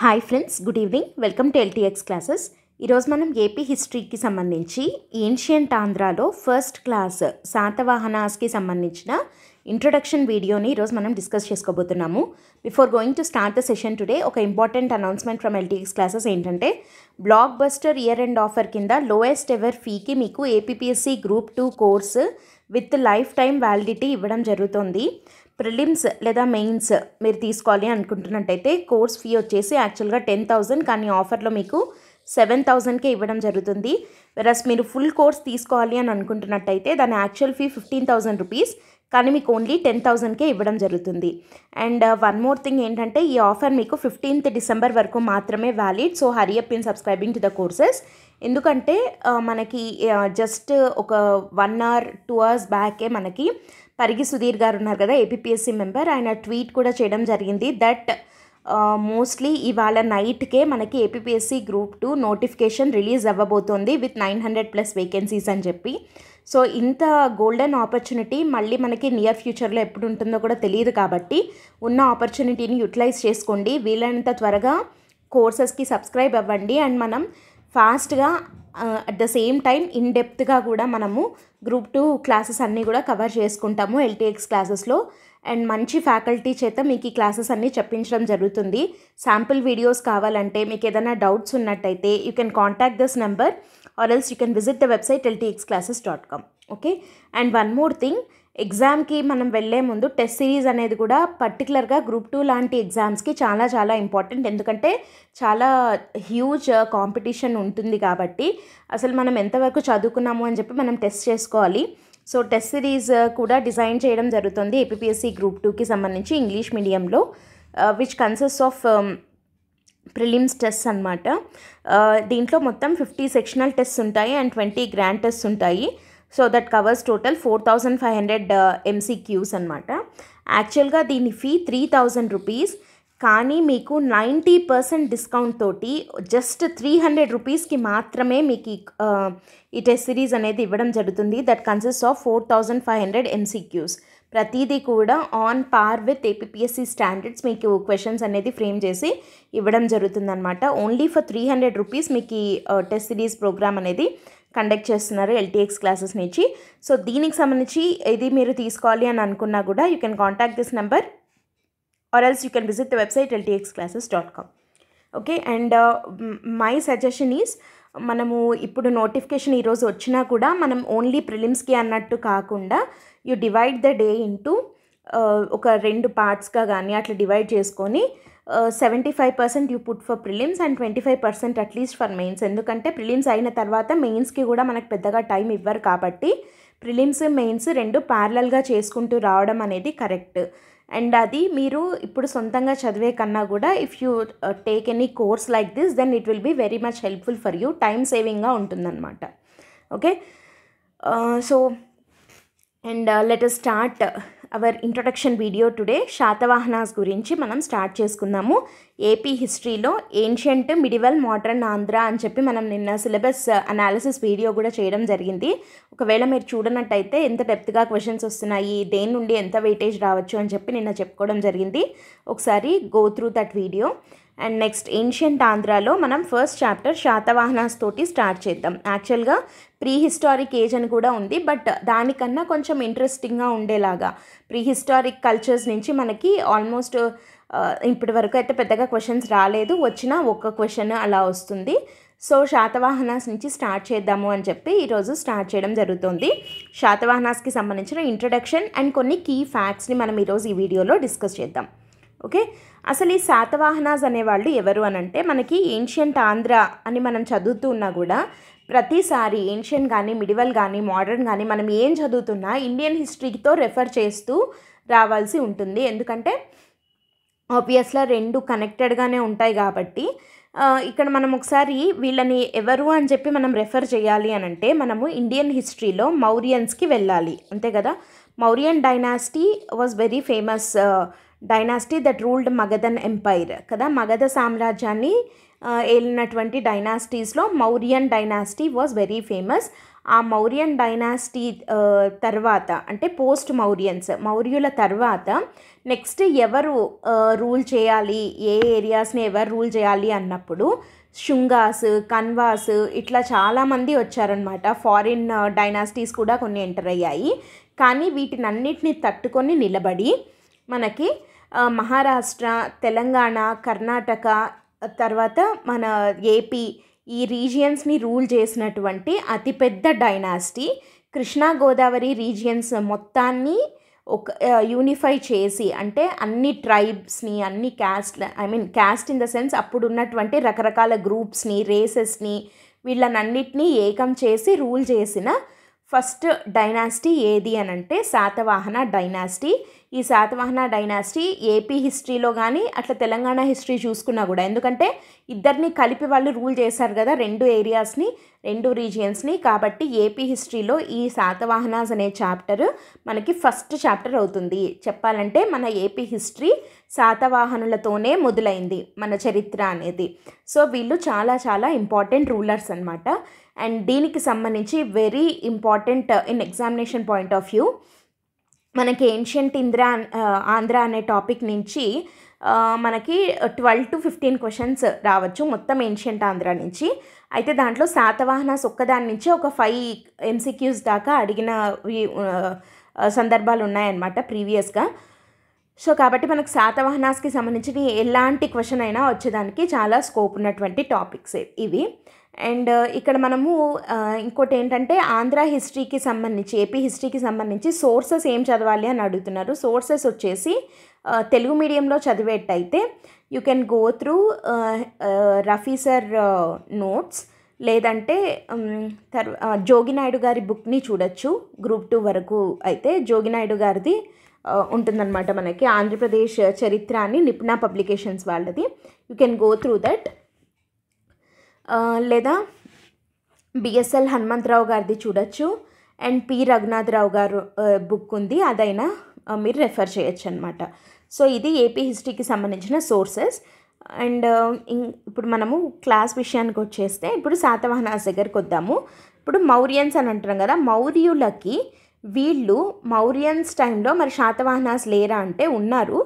hi friends good evening welcome to LTX classes ఈరోజు మనం AP హిస్టరీకి సంబంధించి ఏన్షియంట్ ఆంధ్రాలో ఫస్ట్ క్లాస్ శాతవాహనాస్కి సంబంధించిన ఇంట్రొడక్షన్ వీడియోని ఈరోజు మనం డిస్కస్ చేసుకోబోతున్నాము before going to start the session today ఒక important announcement from LTX classes ఏంటంటే blockbuster year end offer కింద లోయెస్ట్ ఎవర్ ఫీకి మీకు APPSC group two course with lifetime validity ఇవ్వడం జరుగుతుంది ప్రిలిమ్స్ లేదా మెయిన్స్ మీరు తీసుకోవాలి అనుకుంటున్నట్టయితే కోర్స్ ఫీ వచ్చేసి యాక్చువల్గా టెన్ థౌజండ్ కానీ ఆఫర్లో మీకు సెవెన్ థౌజండ్కే ఇవ్వడం జరుగుతుంది వెరస్ మీరు ఫుల్ కోర్స్ తీసుకోవాలి అని అనుకుంటున్నట్టయితే దాని actual fee fifteen thousand rupees కానీ మీకు ఓన్లీ టెన్ థౌజండ్కే ఇవ్వడం జరుగుతుంది అండ్ వన్ మోర్ థింగ్ ఏంటంటే ఈ ఆఫర్ మీకు ఫిఫ్టీన్త్ డిసెంబర్ వరకు మాత్రమే valid so hurry up in subscribing to the courses ఎందుకంటే uh, మనకి జస్ట్ uh, ఒక వన్ అవర్ టూ అవర్స్ బ్యాకే మనకి పరిగి సుధీర్ గారు ఉన్నారు కదా ఏపీఎస్సి మెంబర్ ఆయన ట్వీట్ కూడా చేయడం జరిగింది దట్ మోస్ట్లీ uh, ఇవాళ నైట్కే మనకి APSC group two notification release అవ్వబోతోంది with nine hundred plus vacancies అని చెప్పి సో ఇంత గోల్డెన్ ఆపర్చునిటీ మళ్ళీ మనకి నియర్ ఫ్యూచర్లో ఎప్పుడు ఉంటుందో కూడా తెలియదు కాబట్టి ఉన్న ఆపర్చునిటీని యూటిలైజ్ చేసుకోండి వీలైనంత త్వరగా కోర్సెస్కి సబ్స్క్రైబ్ అవ్వండి అండ్ మనం ఫాస్ట్గా at the same time in డెప్త్గా కూడా మనము గ్రూప్ టూ క్లాసెస్ అన్నీ కూడా కవర్ చేసుకుంటాము ఎల్టీఎక్స్ క్లాసెస్లో అండ్ మంచి ఫ్యాకల్టీ చేత మీకు ఈ క్లాసెస్ అన్నీ చెప్పించడం జరుగుతుంది శాంపుల్ వీడియోస్ కావాలంటే మీకు ఏదైనా డౌట్స్ ఉన్నట్టయితే you can contact this number or else you can visit the website LTX classes dot com okay and one more thing ఎగ్జామ్కి మనం వెళ్ళే ముందు టెస్ట్ సిరీస్ అనేది కూడా పర్టికులర్గా గ్రూప్ టూ లాంటి ఎగ్జామ్స్కి చాలా చాలా ఇంపార్టెంట్ ఎందుకంటే చాలా హ్యూజ్ కాంపిటీషన్ ఉంటుంది కాబట్టి అసలు మనం ఎంతవరకు చదువుకున్నాము అని చెప్పి మనం టెస్ట్ చేసుకోవాలి సో టెస్ట్ సిరీస్ కూడా డిజైన్ చేయడం జరుగుతుంది ఏపీఎస్సి గ్రూప్ టూకి సంబంధించి ఇంగ్లీష్ మీడియంలో which consist of prelims test అనమాట దీంట్లో మొత్తం ఫిఫ్టీ సెక్షనల్ టెస్ట్స్ ఉంటాయి అండ్ ట్వంటీ గ్రాండ్ టెస్ట్స్ ఉంటాయి so that covers total four thousand five hundred MCQs అనమాట యాక్చువల్గా దీని ఫీ త్రీ థౌజండ్ రూపీస్ కానీ మీకు నైంటీ పర్సెంట్ డిస్కౌంట్ తోటి జస్ట్ త్రీ హండ్రెడ్ రూపీస్కి మాత్రమే మీకు ఈ టెస్ట్ సిరీస్ అనేది ఇవ్వడం జరుగుతుంది that consist of four thousand five hundred MCQs ప్రతిదీ కూడా on par with APSC standards మీకు క్వశ్చన్స్ అనేది ఫ్రేమ్ చేసి ఇవ్వడం జరుగుతుందన్నమాట only for three hundred rupees మీకు ఈ టెస్ట్ సిరీస్ ప్రోగ్రామ్ అనేది కండక్ట్ చేస్తున్నారు ఎల్టీఎక్స్ క్లాసెస్ నుంచి సో దీనికి సంబంధించి ఇది మీరు తీసుకోవాలి అని అనుకున్నా కూడా you can contact this number or else you can visit the website LTX classes dot com okay and my suggestion is మనము ఇప్పుడు నోటిఫికేషన్ ఈరోజు వచ్చినా కూడా మనం ఓన్లీ ప్రిలిమ్స్కి అన్నట్టు కాకుండా you divide the day into ఒక రెండు పార్ట్స్గా కానీ అట్లా డివైడ్ చేసుకొని seventy five percent you put for prelims and twenty five percent at least for mains ఎందుకంటే ప్రిలిమ్స్ అయిన తర్వాత మెయిన్స్కి కూడా మనకు పెద్దగా టైం ఇవ్వరు కాబట్టి ప్రిలిమ్స్ మెయిన్స్ రెండు ప్యారలల్గా చేసుకుంటూ రావడం అనేది కరెక్ట్ అండ్ అది మీరు ఇప్పుడు సొంతంగా చదివే కన్నా కూడా if you take any course like this then it will be very much helpful for you time సేవింగ్గా ఉంటుందన్నమాట okay so and let start our introduction video today Satavahanas గురించి మనం స్టార్ట్ చేసుకుందాము ఏపీ హిస్టరీలో ఏన్షియంట్ మిడివల్ మోడర్న్ ఆంధ్ర అని చెప్పి మనం నిన్న సిలబస్ అనాలిసిస్ వీడియో కూడా చేయడం జరిగింది ఒకవేళ మీరు చూడనట్టయితే ఎంత డెప్త్గా క్వశ్చన్స్ వస్తున్నాయి దేని నుండి ఎంత వెయిటేజ్ రావచ్చు అని చెప్పి నిన్న చెప్పుకోవడం జరిగింది ఒకసారి go through that video and next ancient ఆంధ్రాలో మనం ఫస్ట్ చాప్టర్ శాతవాహనాస్ తోటి స్టార్ట్ చేద్దాం యాక్చువల్గా ప్రీ హిస్టారిక్ ఏజ్ అని కూడా ఉంది బట్ దానికన్నా కొంచెం ఇంట్రెస్టింగ్గా ఉండేలాగా ప్రీ హిస్టారిక్ కల్చర్స్ నుంచి మనకి ఆల్మోస్ట్ uh, ఇప్పటి వరకు అయితే పెద్దగా క్వశ్చన్స్ రాలేదు వచ్చిన ఒక్క క్వశ్చన్ అలా వస్తుంది సో శాతవాహనాస్ నుంచి స్టార్ట్ చేద్దాము అని చెప్పి ఈరోజు స్టార్ట్ చేయడం జరుగుతుంది శాతవాహనాస్కి సంబంధించిన ఇంట్రడక్షన్ అండ్ కొన్ని కీ ఫ్యాక్ట్స్ని మనం ఈరోజు ఈ వీడియోలో డిస్కస్ చేద్దాం ఓకే అసలు ఈ శాతవాహనాస్ అనేవాళ్ళు ఎవరు అని అంటే మనకి ఏన్షియంట్ ఆంధ్ర అని మనం చదువుతూ ఉన్నా కూడా ప్రతిసారి ఏన్షియంట్ కానీ మిడివల్ కానీ మోడర్న్ కానీ మనం ఏం చదువుతున్నా ఇండియన్ హిస్టరీతో రెఫర్ చేస్తూ రావాల్సి ఉంటుంది ఎందుకంటే ఆబ్వియస్లా రెండు కనెక్టెడ్గానే ఉంటాయి కాబట్టి ఇక్కడ మనం ఒకసారి వీళ్ళని ఎవరు అని చెప్పి మనం రెఫర్ చేయాలి అని అంటే మనము ఇండియన్ హిస్టరీలో మౌరియన్స్కి వెళ్ళాలి అంతే కదా Mauryan dynasty was very famous dynasty that ruled Magadhan empire కదా మగధ సామ్రాజ్యాన్ని ఏలినటువంటి డైనాసిటీస్లో Mauryan dynasty was very famous ఆ మౌర్యన్ డైనాసిటీ తర్వాత అంటే పోస్ట్ మౌర్యన్స్ మౌర్యుల తర్వాత నెక్స్ట్ ఎవరు రూల్ చేయాలి ఏ ఏరియాస్ని ఎవరు రూల్ చేయాలి అన్నప్పుడు శృంగాస్ కన్వాస్ ఇట్లా చాలామంది వచ్చారనమాట ఫారిన్ డైనాసిటీస్ కూడా కొన్ని ఎంటర్ అయ్యాయి కానీ వీటినన్నిటిని తట్టుకొని నిలబడి మనకి మహారాష్ట్ర తెలంగాణ కర్ణాటక తర్వాత మన ఏపీ ఈ రీజియన్స్ని రూల్ చేసినటువంటి అతిపెద్ద డైనాసిటీ కృష్ణా గోదావరి రీజియన్స్ మొత్తాన్ని ఒక యూనిఫై చేసి అంటే అన్ని ట్రైబ్స్ని అన్ని caste I mean caste in the sense అప్పుడు ఉన్నటువంటి రకరకాల గ్రూప్స్ని రేసెస్ని వీళ్ళనన్నిటినీ ఏకం చేసి రూల్ చేసిన ఫస్ట్ డైనాసిటీ ఏది అని అంటే శాతవాహన డైనాసిటీ ఈ శాతవాహన డైనాసిటీ ఏపీ హిస్టరీలో కానీ అట్లా తెలంగాణ హిస్టరీ చూసుకున్నా కూడా ఎందుకంటే ఇద్దరిని కలిపి వాళ్ళు రూల్ చేశారు కదా రెండు ఏరియాస్ని రెండు రీజియన్స్ని కాబట్టి ఏపీ హిస్టరీలో ఈ శాతవాహనాస్ అనే చాప్టర్ మనకి ఫస్ట్ చాప్టర్ అవుతుంది చెప్పాలంటే మన ఏపీ హిస్టరీ శాతవాహనులతోనే మొదలైంది మన చరిత్ర అనేది సో వీళ్ళు చాలా చాలా ఇంపార్టెంట్ రూలర్స్ అనమాట అండ్ దీనికి సంబంధించి very important in examination point of view మనకి ఏన్షియంట్ ఇంద్రా ఆంధ్ర అనే టాపిక్ నుంచి మనకి ట్వెల్వ్ టు ఫిఫ్టీన్ క్వశ్చన్స్ రావచ్చు మొత్తం ఏన్షియంట్ ఆంధ్ర నుంచి అయితే దాంట్లో శాతవాహనస్ ఒక్కదాని నుంచి ఒక ఫైవ్ ఎంసీక్యూస్ దాకా అడిగిన సందర్భాలు ఉన్నాయన్నమాట ప్రీవియస్గా సో కాబట్టి మనకు శాతవాహనాస్కి సంబంధించిన ఎలాంటి క్వశ్చన్ అయినా వచ్చేదానికి చాలా స్కోప్ ఉన్నటువంటి టాపిక్స్ ఇవి అండ్ uh, ఇక్కడ మనము uh, ఇంకోటి ఏంటంటే ఆంధ్ర హిస్టరీకి సంబంధించి ఏపీ హిస్టరీకి సంబంధించి సోర్సెస్ ఏం చదవాలి అని అడుగుతున్నారు సోర్సెస్ వచ్చేసి uh, తెలుగు మీడియంలో చదివేటైతే you can go through Rafi sir notes లేదంటే um, తర్వాత జోగినాయుడు గారి బుక్ని చూడొచ్చు గ్రూప్ టూ వరకు అయితే జోగినాయుడు గారిది ఉంటుందన్నమాట మనకి ఆంధ్రప్రదేశ్ చరిత్ర అని నిపుణ పబ్లికేషన్స్ వాళ్ళది you can go through that లేదా బిఎస్ఎల్ హనుమంతరావు గారిది చూడొచ్చు అండ్ పి రఘునాథరావు గారు బుక్ ఉంది అదైనా మీరు రెఫర్ చేయొచ్చు అనమాట సో ఇది ఏపీ హిస్టరీకి సంబంధించిన సోర్సెస్ అండ్ ఇప్పుడు మనము క్లాస్ విషయానికి వచ్చేస్తే ఇప్పుడు శాతవాహనాస్ దగ్గరికి వద్దాము ఇప్పుడు మౌర్యన్స్ అని అంటున్నాం కదా మౌర్యులకి వీళ్ళు మౌర్యన్స్ టైంలో మరి శాతవాహనాస్ లేరా అంటే ఉన్నారు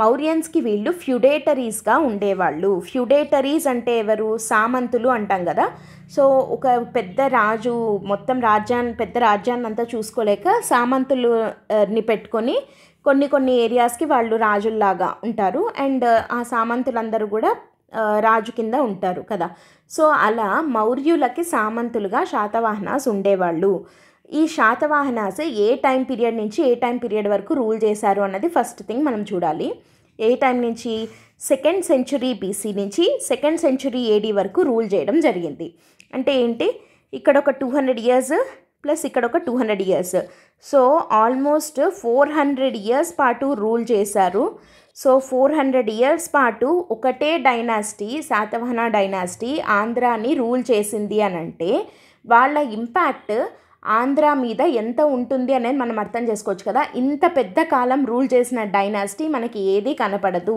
మౌర్యన్స్కి వీళ్ళు ఫ్యుడేటరీస్గా ఉండేవాళ్ళు ఫ్యుడేటరీస్ అంటే ఎవరు సామంతులు అంటాం కదా సో ఒక పెద్ద రాజు మొత్తం రాజ్యాన్ని పెద్ద రాజ్యాన్ని అంతా చూసుకోలేక సామంతులుని పెట్టుకొని కొన్ని కొన్ని ఏరియాస్కి వాళ్ళు రాజుల్లాగా ఉంటారు అండ్ ఆ సామంతులందరూ కూడా రాజు కింద ఉంటారు కదా సో అలా మౌర్యులకి సామంతులుగా శాతవాహనాస్ ఉండేవాళ్ళు ఈ శాతవాహనాస్ ఏ టైం పీరియడ్ నుంచి ఏ టైం పీరియడ్ వరకు రూల్ చేశారు అన్నది ఫస్ట్ థింగ్ మనం చూడాలి ఏ టైం నుంచి సెకండ్ సెంచురీ బీసీ నుంచి సెకండ్ సెంచురీ ఏడీ వరకు రూల్ చేయడం జరిగింది అంటే ఏంటి ఇక్కడ ఒక టూ హండ్రెడ్ ఇయర్స్ ప్లస్ ఇక్కడ ఒక two hundred years so almost four hundred years పాటు రూల్ చేశారు సో ఫోర్ హండ్రెడ్ ఇయర్స్ పాటు ఒకటే డైనాసిటీ శాతవాహన డైనాసిటీ ఆంధ్రాని రూల్ చేసింది అని అంటే వాళ్ళ ఇంపాక్ట్ ఆంధ్ర మీద ఎంత ఉంటుంది అనేది మనం అర్థం చేసుకోవచ్చు కదా ఇంత పెద్ద కాలం రూల్ చేసిన డైనాసిటీ మనకి ఏది కనపడదు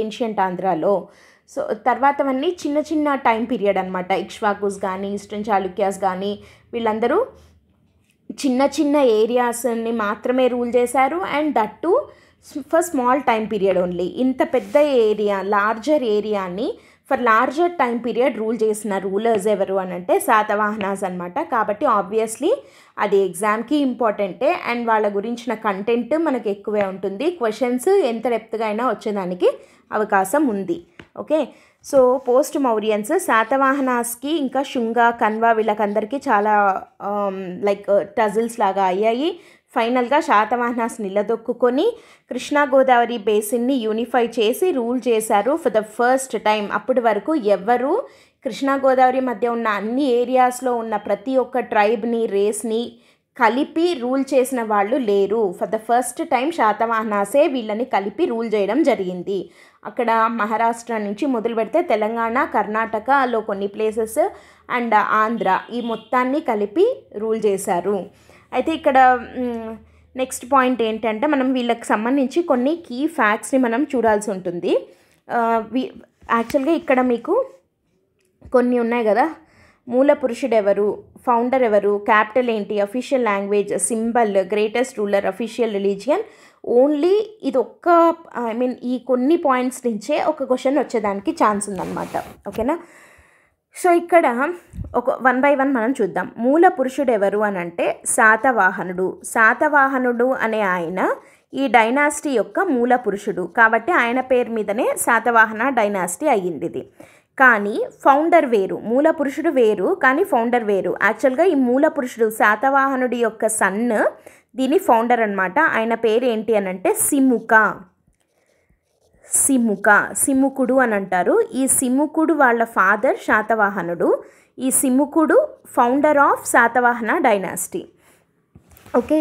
ఏన్షియంట్ ఆంధ్రాలో సో తర్వాతవన్నీ చిన్న చిన్న టైం పీరియడ్ అనమాట ఇక్ష్వాకుస్ కానీ ఈస్టర్న్ చాళుక్యాస్ కానీ వీళ్ళందరూ చిన్న చిన్న ఏరియాస్ని మాత్రమే రూల్ చేశారు and that to for small time period only ఇంత పెద్ద ఏరియా లార్జర్ ఏరియాని for larger time period rule చేసిన రూలర్స్ ఎవరు అని అంటే శాతవాహనాస్ అనమాట కాబట్టి ఆబ్వియస్లీ అది ఎగ్జామ్కి ఇంపార్టెంటే అండ్ వాళ్ళ గురించిన కంటెంట్ మనకు ఎక్కువే ఉంటుంది క్వశ్చన్స్ ఎంత డెప్త్గా అయినా వచ్చేదానికి అవకాశం ఉంది ఓకే సో పోస్ట్ మౌరియన్స్ శాతవాహనాస్కి ఇంకా శుంగ కన్వా వీళ్ళకందరికీ చాలా లైక్ um, టజిల్స్ uh, లాగా అయ్యాయి ఫైనల్గా శాతవాహనాస్ నిలదొక్కుని కృష్ణా గోదావరి బేసిన్ని యూనిఫై చేసి రూల్ చేశారు ఫర్ ద ఫస్ట్ టైం అప్పటి వరకు ఎవ్వరూ కృష్ణా గోదావరి మధ్య ఉన్న అన్ని ఏరియాస్లో ఉన్న ప్రతి ఒక్క ట్రైబ్ని రేస్ని కలిపి రూల్ చేసిన వాళ్ళు లేరు ఫర్ ద ఫస్ట్ టైం శాతవాహనాసే వీళ్ళని కలిపి రూల్ చేయడం జరిగింది అక్కడ మహారాష్ట్ర నుంచి మొదలు పెడితే తెలంగాణ కర్ణాటకలో కొన్ని ప్లేసెస్ అండ్ ఆంధ్ర ఈ మొత్తాన్ని కలిపి రూల్ చేశారు అయితే ఇక్కడ నెక్స్ట్ పాయింట్ ఏంటంటే మనం వీళ్ళకి సంబంధించి కొన్ని కీ ఫ్యాక్ట్స్ని మనం చూడాల్సి ఉంటుంది యాక్చువల్గా ఇక్కడ మీకు కొన్ని ఉన్నాయి కదా మూల పురుషుడు ఎవరు ఫౌండర్ ఎవరు క్యాపిటల్ ఏంటి official language symbol greatest ruler official religion only ఇది ఒక్క ఐ మీన్ ఈ కొన్ని పాయింట్స్ నుంచే ఒక క్వశ్చన్ వచ్చేదానికి ఛాన్స్ ఉందన్నమాట ఓకేనా సో ఇక్కడ ఒక వన్ బై వన్ మనం చూద్దాం మూల పురుషుడు ఎవరు అని అంటే శాతవాహనుడు శాతవాహనుడు అనే ఆయన ఈ డైనాసిటీ యొక్క మూల పురుషుడు కాబట్టి ఆయన పేరు మీదనే శాతవాహన డైనాసిటీ అయ్యింది కానీ ఫౌండర్ వేరు మూల పురుషుడు వేరు కానీ ఫౌండర్ వేరు యాక్చువల్గా ఈ మూల పురుషుడు శాతవాహనుడి యొక్క సన్ దీని ఫౌండర్ అనమాట ఆయన పేరు ఏంటి అని అంటే సిముఖ సిముక సిముకుడు అని అంటారు ఈ సిముకుడు వాళ్ళ ఫాదర్ శాతవాహనుడు ఈ సిముకుడు founder of Satavahana dynasty okay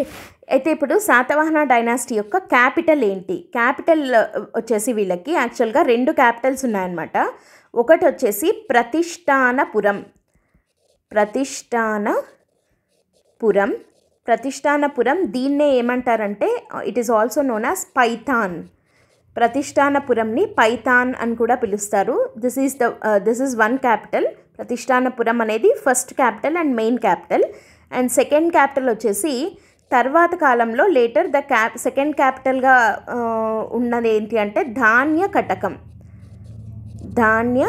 అయితే ఇప్పుడు శాతవాహన డైనాసిటీ యొక్క క్యాపిటల్ ఏంటి క్యాపిటల్ uh, వచ్చేసి వీళ్ళకి యాక్చువల్గా రెండు క్యాపిటల్స్ ఉన్నాయన్నమాట ఒకటి వచ్చేసి ప్రతిష్టానపురం ప్రతిష్టానపురం ప్రతిష్టానపురం దీన్నే ఏమంటారంటే it is also known as Paithan ప్రతిష్టానపురంని పైథాన్ అని కూడా పిలుస్తారు this is the this is one capital Pratishthanapuram అనేది first capital and main capital and second capital వచ్చేసి తర్వాత కాలంలో లేటర్ ద క్యాప్ సెకండ్ క్యాపిటల్గా ఉన్నది ఏంటి అంటే ధాన్య కటకం ధాన్య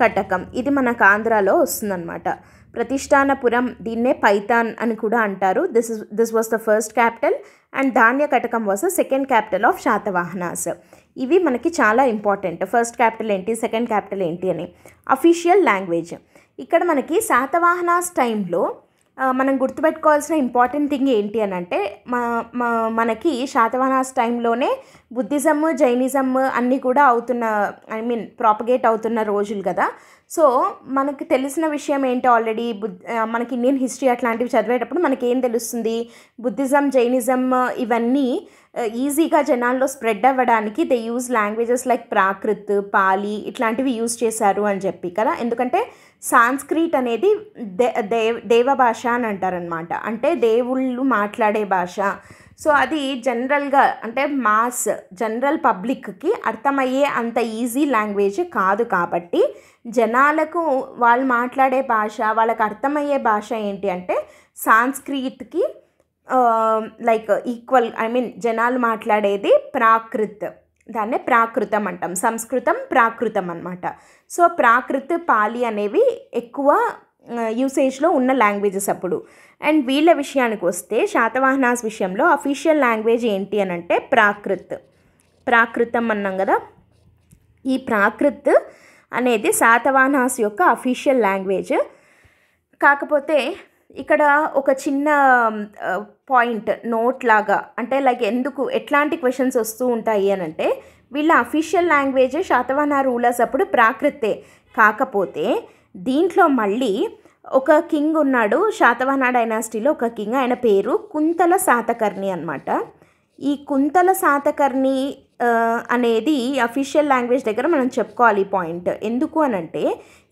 కటకం ఇది మనకు ఆంధ్రాలో వస్తుందన్నమాట ప్రతిష్టానపురం దీన్నే పైతాన్ అని కూడా అంటారు this is this was the first capital and Dhanyakatakam was the second capital of Satavahanas ఇవి మనకి చాలా ఇంపార్టెంట్ ఫస్ట్ క్యాపిటల్ ఏంటి సెకండ్ క్యాపిటల్ ఏంటి అని అఫీషియల్ లాంగ్వేజ్ ఇక్కడ మనకి శాతవాహనాస్ టైంలో మనం గుర్తుపెట్టుకోవాల్సిన ఇంపార్టెంట్ థింగ్ ఏంటి అని అంటే మా మా మనకి శాతవానాస్ టైంలోనే బుద్ధిజమ్ జైనిజం అన్నీ కూడా అవుతున్న ఐ మీన్ ప్రాపగేట్ అవుతున్న రోజులు కదా సో మనకి తెలిసిన విషయం ఏంటి ఆల్రెడీ బుద్ మనకి ఇండియన్ హిస్టరీ అట్లాంటివి చదివేటప్పుడు మనకి ఏం తెలుస్తుంది బుద్ధిజం జైనిజం ఇవన్నీ ఈజీగా జనాల్లో స్ప్రెడ్ అవ్వడానికి they use languages like Prakrit Pali ఇట్లాంటివి యూజ్ చేశారు అని చెప్పి కదా ఎందుకంటే సాంస్క్రిట్ అనేది దే దేవ దేవ భాష అని అంటారనమాట అంటే దేవుళ్ళు మాట్లాడే భాష సో అది జనరల్గా అంటే మాస్ జనరల్ పబ్లిక్కి అర్థమయ్యే అంత ఈజీ లాంగ్వేజ్ కాదు కాబట్టి జనాలకు వాళ్ళు మాట్లాడే భాష వాళ్ళకి అర్థమయ్యే భాష ఏంటి అంటే సాంస్క్రిట్కి లైక్ ఈక్వల్ ఐ మీన్ జనాలు మాట్లాడేది ప్రాకృత్ దాన్నే ప్రాకృతం అంటాం సంస్కృతం ప్రాకృతం అనమాట సో ప్రాకృత్ పాలి అనేవి ఎక్కువ యూసేజ్లో ఉన్న లాంగ్వేజెస్ అప్పుడు అండ్ వీళ్ళ విషయానికి వస్తే శాతవాహనాస్ విషయంలో అఫీషియల్ లాంగ్వేజ్ ఏంటి అని అంటే ప్రాకృత్ ప్రాకృతం అన్నాం కదా ఈ ప్రాకృత్ అనేది శాతవాహనాస్ యొక్క అఫీషియల్ లాంగ్వేజ్ కాకపోతే ఇక్కడ ఒక చిన్న పాయింట్ నోట్ లాగా అంటే లైక్ ఎందుకు ఎట్లాంటి క్వశ్చన్స్ వస్తూ ఉంటాయి అని అంటే వీళ్ళ అఫీషియల్ లాంగ్వేజ్ శాతవాహన రూలర్స్ అప్పుడు ప్రాకృతే కాకపోతే దీంట్లో మళ్ళీ ఒక కింగ్ ఉన్నాడు శాతవాహన డైనాసిటీలో ఒక కింగ్ ఆయన పేరు కుంతల శాతకర్ణి అనమాట ఈ కుంతల శాతకర్ణి అనేది అఫీషియల్ లాంగ్వేజ్ దగ్గర మనం చెప్పుకోవాలి పాయింట్ ఎందుకు అనంటే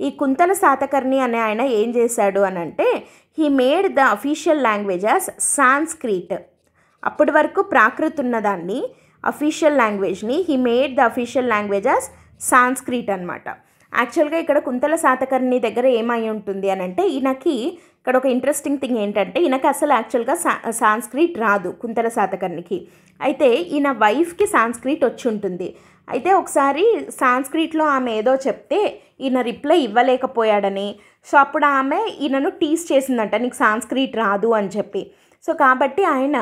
ఈ కుంతల శాతకర్ణి అనే ఆయన ఏం చేశాడు అనంటే he made the official language as Sanskrit అప్పటి వరకు ప్రాకృత ఉన్నదాన్ని అఫీషియల్ లాంగ్వేజ్ని he made the official language as Sanskrit అనమాట యాక్చువల్గా ఇక్కడ కుంతల శాతకర్ణి దగ్గర ఏమై ఉంటుంది అనంటే ఈయనకి ఇక్కడ ఒక ఇంట్రెస్టింగ్ థింగ్ ఏంటంటే ఈయనకి అసలు యాక్చువల్గా సాంస్క్రిట్ రాదు కుంతల శాతకర్ణికి అయితే ఈయన వైఫ్కి సాంస్క్రిట్ వచ్చి ఉంటుంది అయితే ఒకసారి సాంస్క్రిట్లో ఆమె ఏదో చెప్తే ఈయన రిప్లై ఇవ్వలేకపోయాడని సో అప్పుడు ఆమె ఈయనను టీస్ చేసిందంట నీకు సాంస్క్రిట్ రాదు అని చెప్పి సో కాబట్టి ఆయన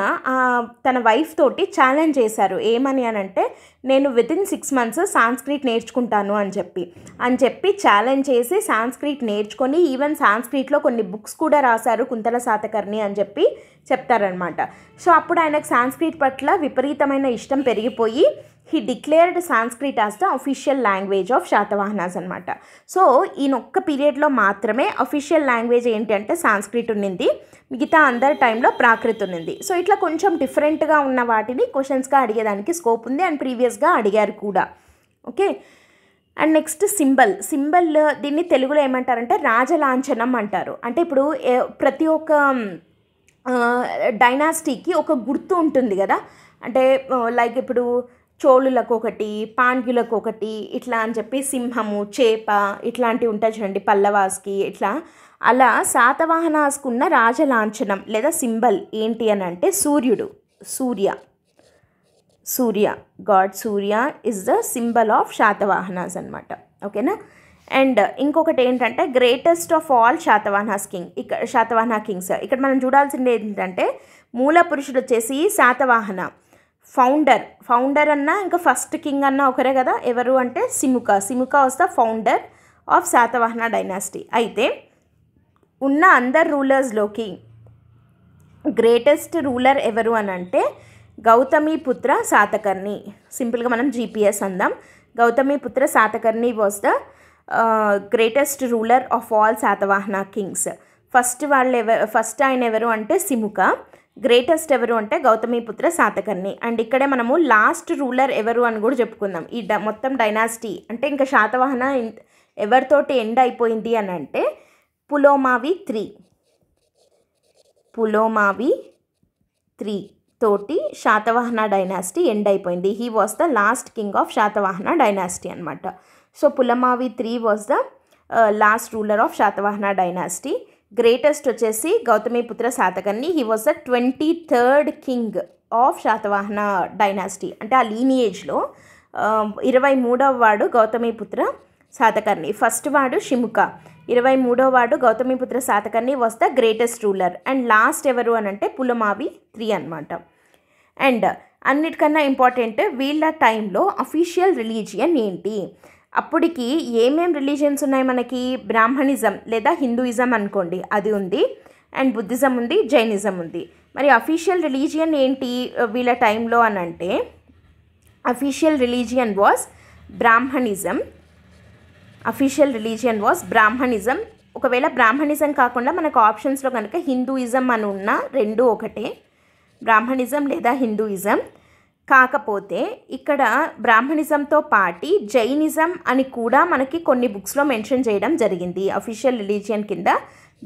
తన వైఫ్ తోటి ఛాలెంజ్ చేశారు ఏమని అని అంటే నేను within six months Sanskrit నేర్చుకుంటాను అని చెప్పి అని చెప్పి ఛాలెంజ్ చేసి సాంస్క్రిట్ నేర్చుకొని ఈవెన్ సాంస్క్రిట్లో కొన్ని బుక్స్ కూడా రాశారు కుంతల శాతకర్ణి అని చెప్పి చెప్తారనమాట సో అప్పుడు ఆయనకు సాంస్క్రిట్ పట్ల విపరీతమైన ఇష్టం పెరిగిపోయి he declared Sanskrit as the official language of Satavahanas అనమాట సో ఈయన ఒక్క పీరియడ్లో మాత్రమే అఫీషియల్ లాంగ్వేజ్ ఏంటి అంటే సాంస్క్రిట్ ఉన్నింది మిగతా అందరి టైంలో ప్రాకృతి ఉన్నింది సో ఇట్లా కొంచెం డిఫరెంట్గా ఉన్న వాటిని క్వశ్చన్స్గా అడిగేదానికి స్కోప్ ఉంది అండ్ ప్రీవియస్గా అడిగారు కూడా okay and next symbol symbol దీన్ని తెలుగులో ఏమంటారంటే రాజలాంఛనం అంటారు అంటే ఇప్పుడు ప్రతి ఒక్క డైనాసిటీకి ఒక గుర్తు ఉంటుంది కదా అంటే లైక్ ఇప్పుడు చోళులకు ఒకటి పాండ్యులకు ఒకటి ఇట్లా అని చెప్పి సింహము చేప ఇట్లాంటివి ఉంటాయి చూడండి పల్లవాస్కి ఇట్లా అలా శాతవాహనాస్కున్న రాజలాంఛనం లేదా సింబల్ ఏంటి అని అంటే సూర్యుడు Surya Surya God Surya is the symbol of Satavahanas అనమాట ఓకేనా అండ్ ఇంకొకటి ఏంటంటే greatest of all Satavahanas king ఇక్కడ శాతవాహన కింగ్స్ ఇక్కడ మనం చూడాల్సింది ఏంటంటే మూల పురుషుడు వచ్చేసి శాతవాహన ఫౌండర్ ఫౌండర్ అన్న ఇంకా ఫస్ట్ కింగ్ అన్న ఒకరే కదా ఎవరు అంటే Simuka Simuka the founder of Satavahana dynasty అయితే ఉన్న అందరు రూలర్స్లోకి గ్రేటెస్ట్ రూలర్ ఎవరు అని అంటే గౌతమి పుత్ర శాతకర్ణి సింపుల్గా మనం జీపీఎస్ అందాం Gautamiputra Satakarni was the greatest ruler of all Satavahana kings first వాళ్ళు ఎవ ఫస్ట్ ఆయన ఎవరు అంటే సిముక గ్రేటెస్ట్ ఎవరు అంటే గౌతమిపుత్ర శాతకర్ణి అండ్ ఇక్కడే మనము లాస్ట్ రూలర్ ఎవరు అని కూడా చెప్పుకుందాం ఈ డ మొత్తం డైనాసిటీ అంటే ఇంకా శాతవాహన ఎవరితోటి ఎండ్ అయిపోయింది అని అంటే పులోమావి త్రీ పులోమావి త్రీ తోటి శాతవాహన డైనాసిటీ ఎండ్ అయిపోయింది he was the last king of Satavahana dynasty అనమాట so Pulamavi three was the last ruler of Satavahana dynasty greatest వచ్చేసి Gautamiputra Satakarni he was the twenty third king of Satavahana dynasty అంటే ఆ లీనియేజ్లో um, ఇరవై మూడవ వాడు గౌతమిపుత్ర శాతకర్ణి ఫస్ట్ వాడు షిముక ఇరవై మూడవ వాడు Gautamiputra Satakarni was the greatest ruler and last ఎవరు అని అంటే పులమావి త్రీ అనమాట అండ్ అన్నిటికన్నా ఇంపార్టెంట్ వీళ్ళ టైంలో అఫీషియల్ రిలీజియన్ ఏంటి అప్పటికి ఏమేం రిలీజియన్స్ ఉన్నాయి మనకి బ్రాహ్మణిజం లేదా హిందూయిజం అనుకోండి అది ఉంది అండ్ బుద్ధిజం ఉంది జైనిజం ఉంది మరి అఫీషియల్ రిలీజియన్ ఏంటి వీళ్ళ టైంలో అని అంటే official religion was brahmanism official religion was brahmanism ఒకవేళ బ్రాహ్మణిజం కాకుండా మనకు ఆప్షన్స్లో కనుక హిందూయిజం అని ఉన్న రెండు ఒకటే బ్రాహ్మణిజం లేదా హిందూయిజం కాకపోతే ఇక్కడ బ్రాహ్మణిజంతో పాటి జైనిజం అని కూడా మనకి కొన్ని బుక్స్లో మెన్షన్ చేయడం జరిగింది అఫీషియల్ రిలీజియన్ కింద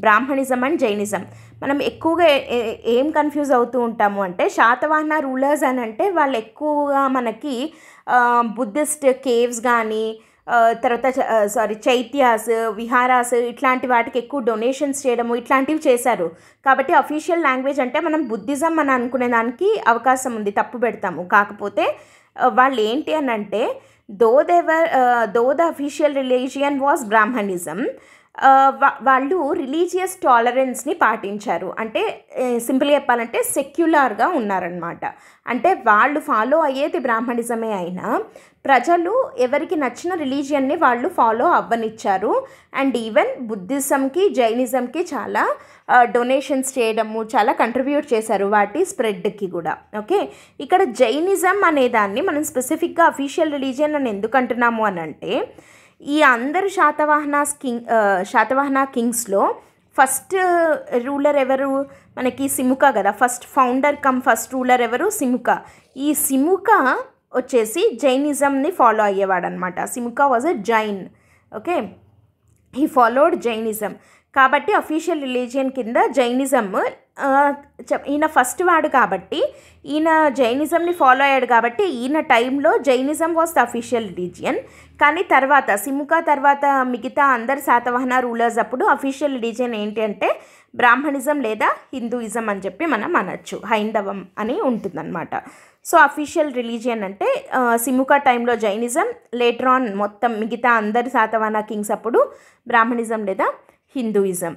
బ్రాహ్మణిజం అండ్ జైనిజం మనం ఎక్కువగా ఏం కన్ఫ్యూజ్ అవుతూ ఉంటాము అంటే శాతవాహన రూలర్స్ అని అంటే వాళ్ళు ఎక్కువగా మనకి బుద్ధిస్ట్ కేవ్స్ కానీ తర్వాత సారీ చైత్యాస్ విహారాస్ ఇట్లాంటి వాటికి ఎక్కువ డొనేషన్స్ చేయడము ఇట్లాంటివి చేశారు కాబట్టి అఫీషియల్ లాంగ్వేజ్ అంటే మనం బుద్ధిజం అని అనుకునే దానికి అవకాశం ఉంది తప్పు పెడతాము కాకపోతే వాళ్ళు ఏంటి అని అంటే though they were though the official religion was brahmanism వాళ్ళు రిలీజియస్ టాలరెన్స్ని పాటించారు అంటే సింపుల్గా చెప్పాలంటే సెక్యులర్గా ఉన్నారనమాట అంటే వాళ్ళు ఫాలో అయ్యేది బ్రాహ్మణిజమే అయినా ప్రజలు ఎవరికి నచ్చిన రిలీజియన్ని వాళ్ళు ఫాలో అవ్వనిచ్చారు అండ్ ఈవెన్ బుద్ధిజంకి జైనిజంకి చాలా డొనేషన్స్ చేయడము చాలా కంట్రిబ్యూట్ చేశారు వాటి స్ప్రెడ్కి కూడా ఓకే ఇక్కడ జైనిజం అనే దాన్ని మనం స్పెసిఫిక్గా అఫీషియల్ రిలీజియన్ అని ఎందుకు అంటున్నాము అని అంటే ఈ అందరు శాతవాహన కింగ్ శాతవాహన కింగ్స్లో ఫస్ట్ రూలర్ ఎవరు మనకి సిముక కదా first founder come first ruler ఎవరు సిముక ఈ సిముక వచ్చేసి జైనిజంని ఫాలో అనమాట Simuka was a jain okay he followed jainism కాబట్టి అఫీషియల్ రిలీజియన్ కింద జైనిజం ఈయన ఫస్ట్ వాడు కాబట్టి ఈయన జైనిజంని ఫాలో అయ్యాడు కాబట్టి ఈయన టైంలో jainism was the official religion కానీ తర్వాత సిముకా తర్వాత మిగతా అందరు శాతవాహన రూలర్స్ అప్పుడు అఫీషియల్ రిలీజియన్ ఏంటి అంటే బ్రాహ్మణిజం లేదా హిందూయిజం అని చెప్పి మనం అనొచ్చు హైందవం అని ఉంటుందన్నమాట సో అఫీషియల్ రిలీజియన్ అంటే సిముకా టైంలో జైనిజం లేటర్ ఆన్ మొత్తం మిగతా అందరు శాతవాహన కింగ్స్ అప్పుడు బ్రాహ్మణిజం లేదా హిందూయిజం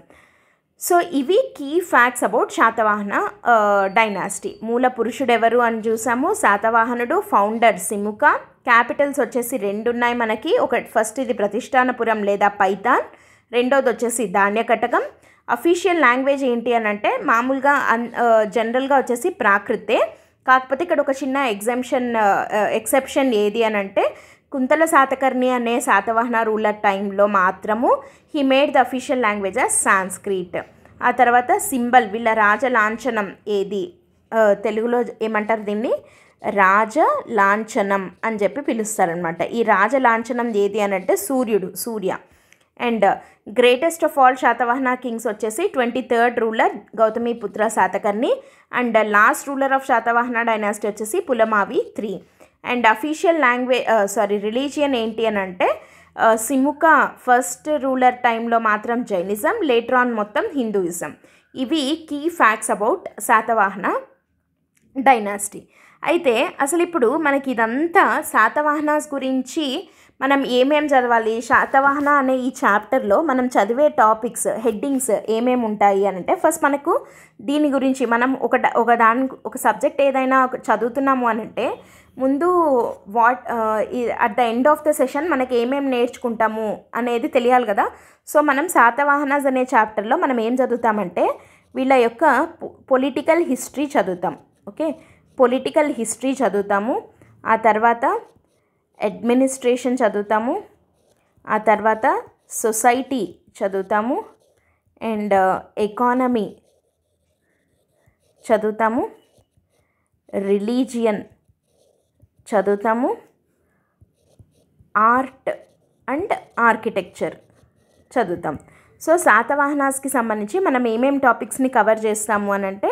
సో ఇవి key facts about Satavahana dynasty uh, మూల పురుషుడు ఎవరు అని చూసాము శాతవాహనుడు ఫౌండర్ సిముక క్యాపిటల్స్ వచ్చేసి రెండు ఉన్నాయి మనకి ఒకటి ఫస్ట్ ఇది ప్రతిష్టానపురం లేదా పైథాన్ రెండోది వచ్చేసి ధాన్యకటకం అఫీషియల్ లాంగ్వేజ్ ఏంటి అని అంటే మామూలుగా అన్ జనరల్గా uh, వచ్చేసి ప్రాకృతే కాకపోతే ఇక్కడ ఒక చిన్న ఎగ్జామ్షన్ ఎక్సెప్షన్ uh, ఏది అని అంటే కుంతల శాతకర్ణి అనే శాతవాహన రూలర్ టైంలో మాత్రము he made the official language as Sanskrit ఆ తర్వాత సింబల్ వీళ్ళ రాజ లాంఛనం ఏది తెలుగులో ఏమంటారు దీన్ని రాజ లాంఛనం అని చెప్పి పిలుస్తారనమాట ఈ రాజ లాంఛనం ఏది అని అంటే సూర్యుడు Surya and greatest of all Satavahana kings వచ్చేసి twenty third ruler Gautamiputra Satakarni and last ruler of Satavahana dynasty వచ్చేసి Pulamavi three and official language sorry religion ఏంటి అని అంటే సిముక ఫస్ట్ రూలర్ టైంలో మాత్రం జైనిజం లేటర్ ఆన్ మొత్తం హిందూయిజం ఇవి key facts about Satavahana dynasty అయితే అసలు ఇప్పుడు మనకి ఇదంతా శాతవాహన గురించి మనం ఏమేం చదవాలి శాతవాహన అనే ఈ చాప్టర్లో మనం చదివే టాపిక్స్ హెడ్డింగ్స్ ఏమేమి ఉంటాయి అని అంటే ఫస్ట్ మనకు దీని గురించి మనం ఒక ఒక దాని ఒక సబ్జెక్ట్ ఏదైనా చదువుతున్నాము అని అంటే ముందు what at the end of the session మనకి ఏమేమి నేర్చుకుంటాము అనేది తెలియాలి కదా సో మనం శాతవాహనాస్ అనే చాప్టర్లో మనం ఏం చదువుతామంటే వీళ్ళ యొక్క పొలిటికల్ హిస్టరీ చదువుతాం ఓకే పొలిటికల్ హిస్టరీ చదువుతాము ఆ తర్వాత అడ్మినిస్ట్రేషన్ చదువుతాము ఆ తర్వాత సొసైటీ చదువుతాము అండ్ ఎకానమీ uh, చదువుతాము రిలీజియన్ చదువుతాము ఆర్ట్ అండ్ ఆర్కిటెక్చర్ చదువుతాం సో శాతవాహనాస్కి సంబంధించి మనం ఏమేమి టాపిక్స్ని కవర్ చేస్తాము అని అంటే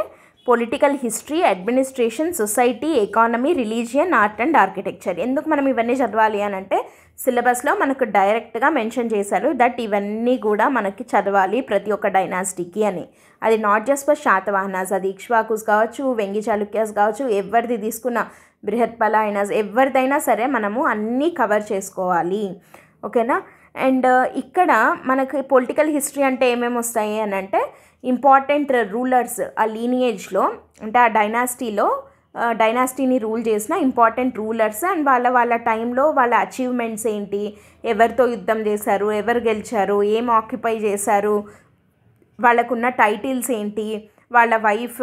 political history administration society economy religion art and architecture ఎందుకు మనం ఇవన్నీ చదవాలి అని అంటే సిలబస్లో మనకు డైరెక్ట్గా మెన్షన్ చేశారు దట్ ఇవన్నీ కూడా మనకి చదవాలి ప్రతి ఒక్క డైనాసిటీకి అని అది నాట్ జస్ట్ ఫర్ శాతవాహనాస్ అది ఇక్ష్వాకుస్ కావచ్చు వెంగి చాలుక్యాస్ కావచ్చు ఎవరిది తీసుకున్న బృహత్పల అయినా ఎవరిదైనా సరే మనము అన్నీ కవర్ చేసుకోవాలి ఓకేనా అండ్ uh, ఇక్కడ మనకి పొలిటికల్ హిస్టరీ అంటే ఏమేమి వస్తాయి అని అంటే ఇంపార్టెంట్ రూలర్స్ ఆ లీనియేజ్లో అంటే ఆ డైనాసిటీలో డైనాసిటీని రూల్ చేసిన ఇంపార్టెంట్ రూలర్స్ అండ్ వాళ్ళ వాళ్ళ టైంలో వాళ్ళ అచీవ్మెంట్స్ ఏంటి ఎవరితో యుద్ధం చేశారు ఎవరు గెలిచారు ఏం ఆక్యుపై చేశారు వాళ్ళకున్న టైటిల్స్ ఏంటి వాళ్ళ వైఫ్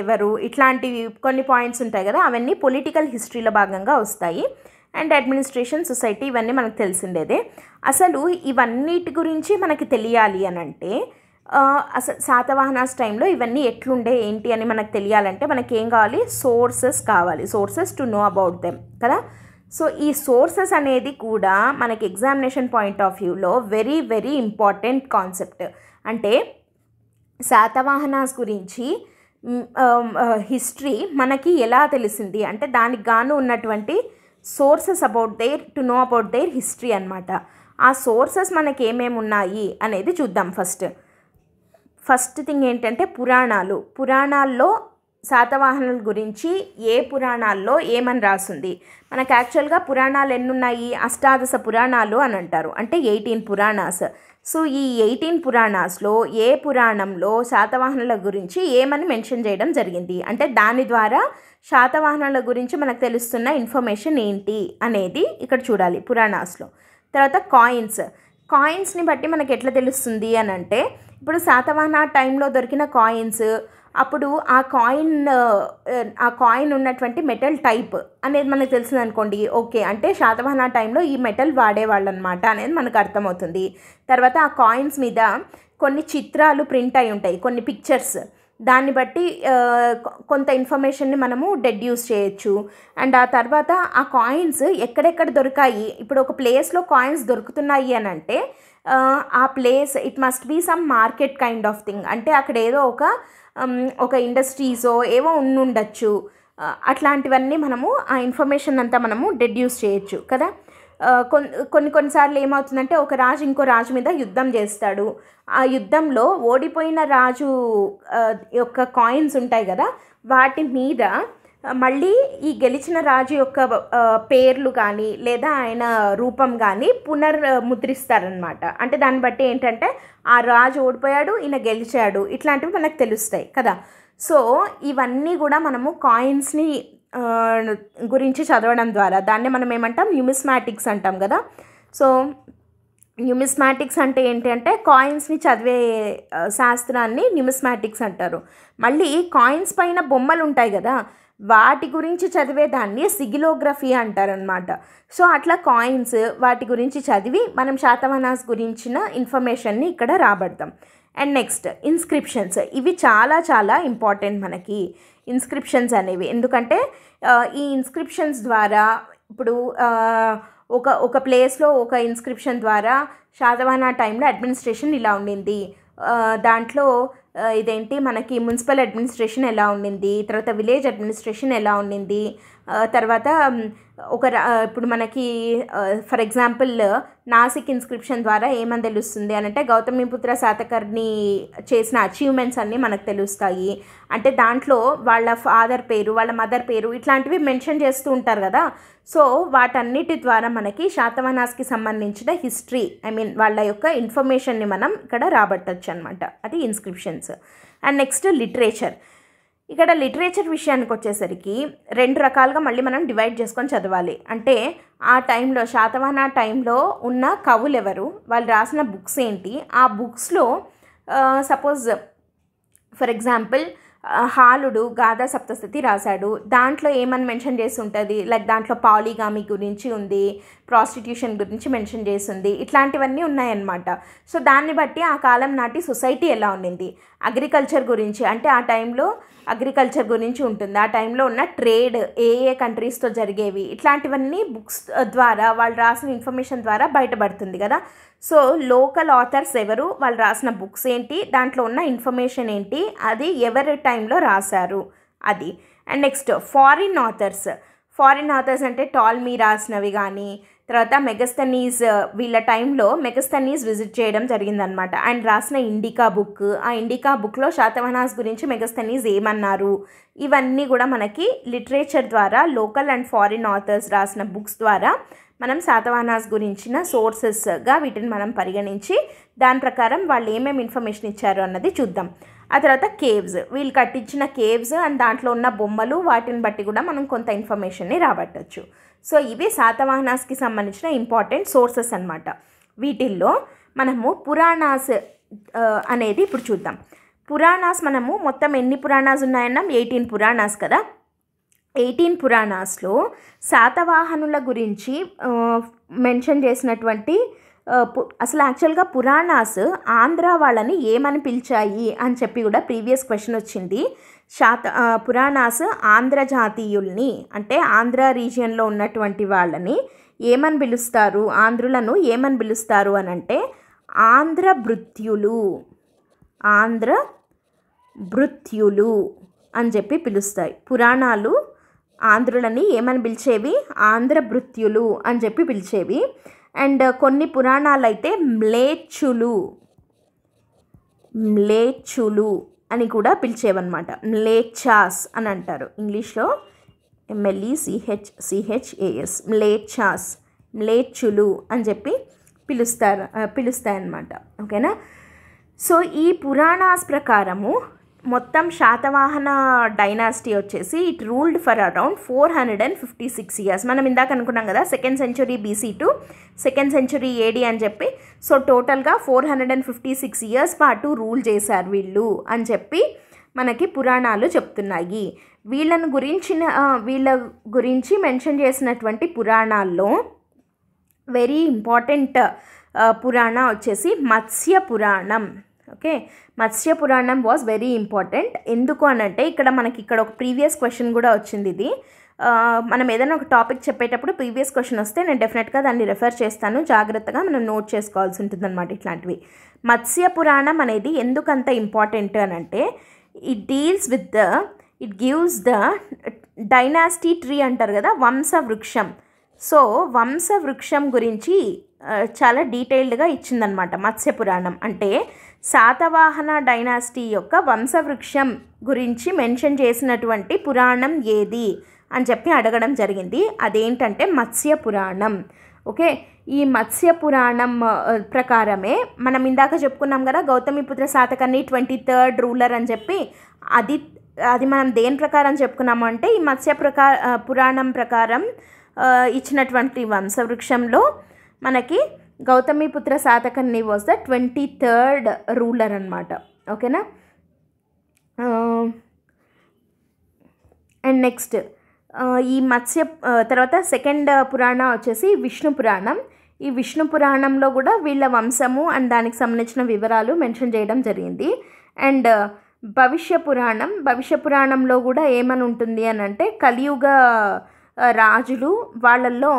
ఎవరు ఇట్లాంటివి కొన్ని పాయింట్స్ ఉంటాయి కదా అవన్నీ పొలిటికల్ హిస్టరీలో భాగంగా వస్తాయి అండ్ అడ్మినిస్ట్రేషన్ సొసైటీ ఇవన్నీ మనకు తెలిసిండేదే అసలు ఇవన్నిటి గురించి మనకి తెలియాలి అని అంటే అసలు శాతవాహనాస్ టైంలో ఇవన్నీ ఎట్లుండే ఏంటి అని మనకు తెలియాలంటే మనకి ఏం కావాలి సోర్సెస్ కావాలి sources to know about them కదా సో ఈ సోర్సెస్ అనేది కూడా మనకి ఎగ్జామినేషన్ పాయింట్ ఆఫ్ వ్యూలో వెరీ వెరీ ఇంపార్టెంట్ కాన్సెప్ట్ అంటే శాతవాహనాస్ గురించి హిస్టరీ మనకి ఎలా తెలిసింది అంటే దానికి గాను ఉన్నటువంటి sources about their to know about their history అనమాట ఆ సోర్సెస్ మనకి ఏమేమి ఉన్నాయి అనేది చూద్దాం ఫస్ట్ ఫస్ట్ థింగ్ ఏంటంటే పురాణాలు పురాణాల్లో శాతవాహనుల గురించి ఏ పురాణాల్లో ఏమని రాసింది మనకు యాక్చువల్గా పురాణాలు ఎన్నున్నాయి అష్టాదశ పురాణాలు అని అంటారు అంటే ఎయిటీన్ పురాణాస్ సో ఈ ఎయిటీన్ పురాణాస్లో ఏ పురాణంలో శాతవాహనుల గురించి ఏమని మెన్షన్ చేయడం జరిగింది అంటే దాని ద్వారా శాతవాహనుల గురించి మనకు తెలుస్తున్న ఇన్ఫర్మేషన్ ఏంటి అనేది ఇక్కడ చూడాలి పురాణాస్లో తర్వాత కాయిన్స్ కాయిన్స్ని బట్టి మనకు ఎట్లా తెలుస్తుంది అని అంటే ఇప్పుడు శాతవాహన టైంలో దొరికిన కాయిన్స్ అప్పుడు ఆ కాయిన్ ఆ కాయిన్ ఉన్నటువంటి మెటల్ టైప్ అనేది మనకు తెలిసింది అనుకోండి ఓకే అంటే శాతవాహన టైంలో ఈ మెటల్ వాడేవాళ్ళు అనమాట అనేది మనకు అర్థమవుతుంది తర్వాత ఆ కాయిన్స్ మీద కొన్ని చిత్రాలు ప్రింట్ అయి ఉంటాయి కొన్ని పిక్చర్స్ దాన్ని బట్టి కొంత ఇన్ఫర్మేషన్ని మనము డెడ్యూస్ చేయొచ్చు అండ్ ఆ తర్వాత ఆ కాయిన్స్ ఎక్కడెక్కడ దొరికాయి ఇప్పుడు ఒక ప్లేస్లో కాయిన్స్ దొరుకుతున్నాయి అని అంటే ఆ place it must be some market kind of thing అంటే అక్కడ ఏదో ఒక ఒక ఇండస్ట్రీసో ఏవో ఉండుండొచ్చు అట్లాంటివన్నీ మనము ఆ ఇన్ఫర్మేషన్ అంతా మనము డెడ్యూస్ చేయొచ్చు కదా కొన్ని కొన్నిసార్లు ఏమవుతుందంటే ఒక రాజు ఇంకో రాజు మీద యుద్ధం చేస్తాడు ఆ యుద్ధంలో ఓడిపోయిన రాజు యొక్క కాయిన్స్ ఉంటాయి కదా వాటి మీద మళ్ళీ ఈ గెలిచిన రాజు యొక్క పేర్లు కానీ లేదా ఆయన రూపం కానీ పునర్ అంటే దాన్ని బట్టి ఏంటంటే ఆ రాజు ఓడిపోయాడు ఈయన గెలిచాడు ఇట్లాంటివి మనకు తెలుస్తాయి కదా సో ఇవన్నీ కూడా మనము కాయిన్స్ని గురించి చదవడం ద్వారా దాన్ని మనం ఏమంటాం న్యూమిస్మాటిక్స్ అంటాం కదా సో న్యూమిస్మాటిక్స్ అంటే ఏంటంటే కాయిన్స్ని చదివే శాస్త్రాన్ని న్యూమిస్మాటిక్స్ అంటారు మళ్ళీ కాయిన్స్ పైన బొమ్మలు ఉంటాయి కదా వాటి గురించి చదివే దాన్ని సిగిలోగ్రఫీ అంటారనమాట సో అట్లా కాయిన్స్ వాటి గురించి చదివి మనం శాతవనాస్ గురించిన ఇన్ఫర్మేషన్ని ఇక్కడ రాబడతాం అండ్ నెక్స్ట్ ఇన్స్క్రిప్షన్స్ ఇవి చాలా చాలా ఇంపార్టెంట్ మనకి ఇన్స్క్రిప్షన్స్ అనేవి ఎందుకంటే ఈ ఇన్స్క్రిప్షన్స్ ద్వారా ఇప్పుడు ఒక ఒక ప్లేస్లో ఒక ఇన్స్క్రిప్షన్ ద్వారా షాజహానా టైంలో అడ్మినిస్ట్రేషన్ ఇలా ఉండింది దాంట్లో ఇదేంటి మనకి మున్సిపల్ అడ్మినిస్ట్రేషన్ ఎలా ఉండింది తర్వాత విలేజ్ అడ్మినిస్ట్రేషన్ ఎలా ఉండింది తర్వాత ఒక ఇప్పుడు మనకి ఫర్ ఎగ్జాంపుల్ నాసిక్ ఇన్స్క్రిప్షన్ ద్వారా ఏమని తెలుస్తుంది అని అంటే గౌతమిపుత్ర శాతకర్ణి చేసిన అచీవ్మెంట్స్ అన్నీ మనకు తెలుస్తాయి అంటే దాంట్లో వాళ్ళ ఫాదర్ పేరు వాళ్ళ మదర్ పేరు ఇట్లాంటివి మెన్షన్ చేస్తూ ఉంటారు కదా సో వాటన్నిటి ద్వారా మనకి శాతవనాస్కి సంబంధించిన హిస్టరీ ఐ మీన్ వాళ్ళ యొక్క ఇన్ఫర్మేషన్ని మనం ఇక్కడ రాబట్టచ్చు అనమాట అది ఇన్స్క్రిప్షన్స్ అండ్ నెక్స్ట్ లిటరేచర్ ఇక్కడ లిటరేచర్ విషయానికి వచ్చేసరికి రెండు రకాలుగా మళ్ళీ మనం డివైడ్ చేసుకొని చదవాలి అంటే ఆ టైంలో శాతవాహన టైంలో ఉన్న కవులు ఎవరు వాళ్ళు రాసిన బుక్స్ ఏంటి ఆ బుక్స్లో సపోజ్ ఫర్ ఎగ్జాంపుల్ హాలుడు గాథా సప్తస్థతి రాశాడు దాంట్లో ఏమని మెన్షన్ చేసి ఉంటుంది లైక్ దాంట్లో పాలిగామి గురించి ఉంది ప్రాస్టిట్యూషన్ గురించి మెన్షన్ చేసి ఉంది ఇట్లాంటివన్నీ ఉన్నాయన్నమాట సో దాన్ని బట్టి ఆ కాలం నాటి సొసైటీ ఎలా ఉండింది అగ్రికల్చర్ గురించి అంటే ఆ టైంలో అగ్రికల్చర్ గురించి ఉంటుంది ఆ టైంలో ఉన్న ట్రేడ్ ఏ ఏ కంట్రీస్తో జరిగేవి ఇట్లాంటివన్నీ బుక్స్ ద్వారా వాళ్ళు రాసిన ఇన్ఫర్మేషన్ ద్వారా బయటపడుతుంది కదా సో లోకల్ ఆథర్స్ ఎవరు వాళ్ళు రాసిన బుక్స్ ఏంటి దాంట్లో ఉన్న ఇన్ఫర్మేషన్ ఏంటి అది ఎవరి టైంలో రాశారు అది and next foreign authors foreign authors అంటే టాల్ మీ రాసినవి కానీ తర్వాత మెగస్తనీస్ వీళ్ళ టైంలో మెగస్తనీస్ విజిట్ చేయడం జరిగిందనమాట అండ్ రాసిన ఇండికా బుక్ ఆ ఇండికా బుక్లో శాతవనాస్ గురించి మెగస్తనీస్ ఏమన్నారు ఇవన్నీ కూడా మనకి లిటరేచర్ ద్వారా లోకల్ అండ్ ఫారిన్ ఆథర్స్ రాసిన బుక్స్ ద్వారా మనం శాతవానాస్ గురించిన సోర్సెస్గా వీటిని మనం పరిగణించి దాని ప్రకారం వాళ్ళు ఏమేమి ఇన్ఫర్మేషన్ ఇచ్చారు అన్నది చూద్దాం ఆ తర్వాత కేవ్స్ వీళ్ళు కట్టించిన కేవ్స్ అండ్ దాంట్లో ఉన్న బొమ్మలు వాటిని బట్టి కూడా మనం కొంత ఇన్ఫర్మేషన్ని రాబట్టచ్చు సో ఇవి శాతవాహనాస్కి సంబంధించిన ఇంపార్టెంట్ సోర్సెస్ అనమాట వీటిల్లో మనము పురాణాస్ అనేది ఇప్పుడు చూద్దాం పురాణాస్ మనము మొత్తం ఎన్ని పురాణాస్ ఉన్నాయన్నాం ఎయిటీన్ పురాణాస్ కదా ఎయిటీన్ పురాణాస్లో శాతవాహనుల గురించి మెన్షన్ చేసినటువంటి అసలు యాక్చువల్గా పురాణాస్ ఆంధ్ర వాళ్ళని ఏమని పిలిచాయి అని చెప్పి కూడా ప్రీవియస్ క్వశ్చన్ వచ్చింది శాత పురాణాస్ జాతీయుల్ని అంటే ఆంధ్ర రీజియన్లో ఉన్నటువంటి వాళ్ళని ఏమని పిలుస్తారు ఆంధ్రులను ఏమని పిలుస్తారు అని అంటే ఆంధ్ర భృత్యులు ఆంధ్ర భృత్యులు అని చెప్పి పిలుస్తాయి పురాణాలు ఆంధ్రులని ఏమని పిలిచేవి ఆంధ్ర భృత్యులు అని చెప్పి పిలిచేవి అండ్ కొన్ని పురాణాలు అయితే మ్లేచ్చులు మ్లేచ్చులు అని కూడా పిలిచేవన్నమాట మ్లేచ్చాస్ అని అంటారు ఇంగ్లీష్లో ఎంఎల్ఈ సిహెచ్ సిహెచ్ఏఎస్ మ్లేచ్చాస్ మ్లేచ్చులు అని చెప్పి పిలుస్తారు పిలుస్తాయన్నమాట ఓకేనా సో ఈ పురాణాస్ ప్రకారము మొత్తం శాతవాహన డైనాసిటీ వచ్చేసి it ruled for around four hundred and fifty six years మనం ఇందాక అనుకున్నాం కదా second century BC to second century AD అని చెప్పి సో టోటల్గా four hundred and fifty six years పాటు రూల్ చేశారు వీళ్ళు అని చెప్పి మనకి పురాణాలు చెప్తున్నాయి వీళ్ళను గురించిన వీళ్ళ గురించి మెన్షన్ చేసినటువంటి పురాణాల్లో వెరీ ఇంపార్టెంట్ పురాణ వచ్చేసి మత్స్య పురాణం ఓకే మత్స్య పురాణం వాజ్ వెరీ ఇంపార్టెంట్ ఎందుకు అనంటే ఇక్కడ మనకి ఇక్కడ ఒక ప్రీవియస్ క్వశ్చన్ కూడా వచ్చింది ఇది మనం ఏదైనా ఒక టాపిక్ చెప్పేటప్పుడు ప్రీవియస్ క్వశ్చన్ వస్తే నేను డెఫినెట్గా దాన్ని రెఫర్ చేస్తాను జాగ్రత్తగా మనం నోట్ చేసుకోవాల్సి ఉంటుందన్నమాట ఇట్లాంటివి మత్స్య పురాణం అనేది ఎందుకంత ఇంపార్టెంట్ అనంటే it deals with the it gives the dynasty tree అంటారు కదా వంశ వృక్షం సో వంశ వృక్షం గురించి చాలా డీటెయిల్డ్గా ఇచ్చిందనమాట మత్స్య పురాణం అంటే శాతవాహన డైనాసిటీ యొక్క వంశవృక్షం గురించి మెన్షన్ చేసినటువంటి పురాణం ఏది అని చెప్పి అడగడం జరిగింది అదేంటంటే మత్స్య పురాణం ఓకే ఈ మత్స్య పురాణం ప్రకారమే మనం ఇందాక చెప్పుకున్నాం కదా Gautamiputra Satakarni twenty third ruler అని చెప్పి అది అది మనం దేని ప్రకారం చెప్పుకున్నాము అంటే ఈ మత్స్య ప్రకార పురాణం ప్రకారం ఇచ్చినటువంటి వంశవృక్షంలో మనకి Gautamiputra Satakarni was the twenty third ruler అనమాట ఓకేనా అండ్ నెక్స్ట్ ఈ మత్స్య తర్వాత సెకండ్ పురాణం వచ్చేసి విష్ణు పురాణం ఈ విష్ణు పురాణంలో కూడా వీళ్ళ వంశము అండ్ దానికి సంబంధించిన వివరాలు మెన్షన్ చేయడం జరిగింది అండ్ భవిష్య పురాణం భవిష్య పురాణంలో కూడా ఏమని ఉంటుంది అని అంటే కలియుగ రాజులు వాళ్ళల్లో